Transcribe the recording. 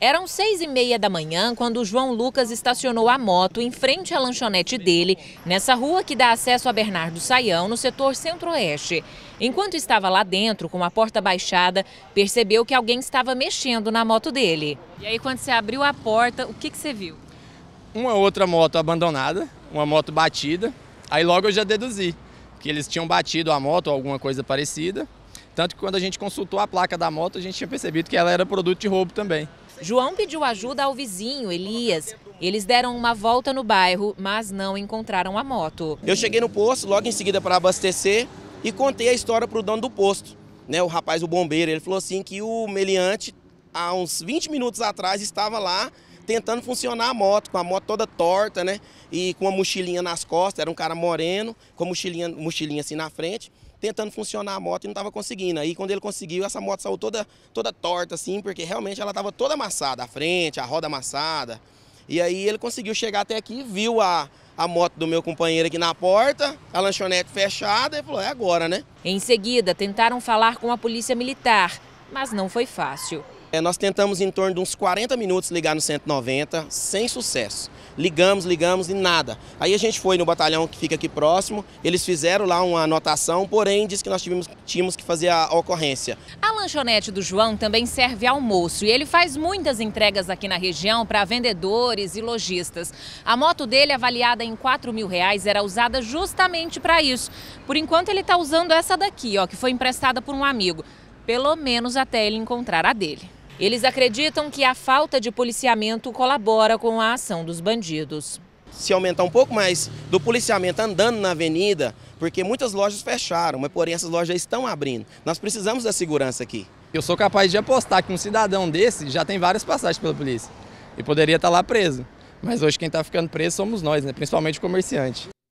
Eram seis e meia da manhã quando João Lucas estacionou a moto em frente à lanchonete dele, nessa rua que dá acesso a Bernardo Saião, no setor centro-oeste. Enquanto estava lá dentro, com a porta baixada, percebeu que alguém estava mexendo na moto dele. E aí, quando você abriu a porta, o que, que você viu? Uma outra moto abandonada, uma moto batida. Aí logo eu já deduzi que eles tinham batido a moto ou alguma coisa parecida. Tanto que quando a gente consultou a placa da moto, a gente tinha percebido que ela era produto de roubo também. João pediu ajuda ao vizinho, Elias. Eles deram uma volta no bairro, mas não encontraram a moto. Eu cheguei no posto, logo em seguida para abastecer, e contei a história para o dono do posto. Né, o rapaz, o bombeiro, ele falou assim que o meliante, há uns 20 minutos atrás, estava lá tentando funcionar a moto, com a moto toda torta, né? E com uma mochilinha nas costas, era um cara moreno, com a mochilinha, mochilinha assim na frente tentando funcionar a moto e não estava conseguindo. Aí quando ele conseguiu, essa moto saiu toda, toda torta, assim, porque realmente ela estava toda amassada, a frente, a roda amassada. E aí ele conseguiu chegar até aqui, viu a, a moto do meu companheiro aqui na porta, a lanchonete fechada e falou: é agora, né? Em seguida, tentaram falar com a polícia militar, mas não foi fácil. É, nós tentamos em torno de uns 40 minutos ligar no 190, sem sucesso. Ligamos, ligamos e nada. Aí a gente foi no batalhão que fica aqui próximo, eles fizeram lá uma anotação, porém disse que nós tivemos, tínhamos que fazer a ocorrência. A lanchonete do João também serve almoço e ele faz muitas entregas aqui na região para vendedores e lojistas. A moto dele, avaliada em 4 mil reais, era usada justamente para isso. Por enquanto ele está usando essa daqui, ó, que foi emprestada por um amigo. Pelo menos até ele encontrar a dele. Eles acreditam que a falta de policiamento colabora com a ação dos bandidos. Se aumentar um pouco mais do policiamento andando na avenida, porque muitas lojas fecharam, mas porém essas lojas já estão abrindo. Nós precisamos da segurança aqui. Eu sou capaz de apostar que um cidadão desse já tem várias passagens pela polícia e poderia estar tá lá preso. Mas hoje quem está ficando preso somos nós, né? principalmente o comerciante.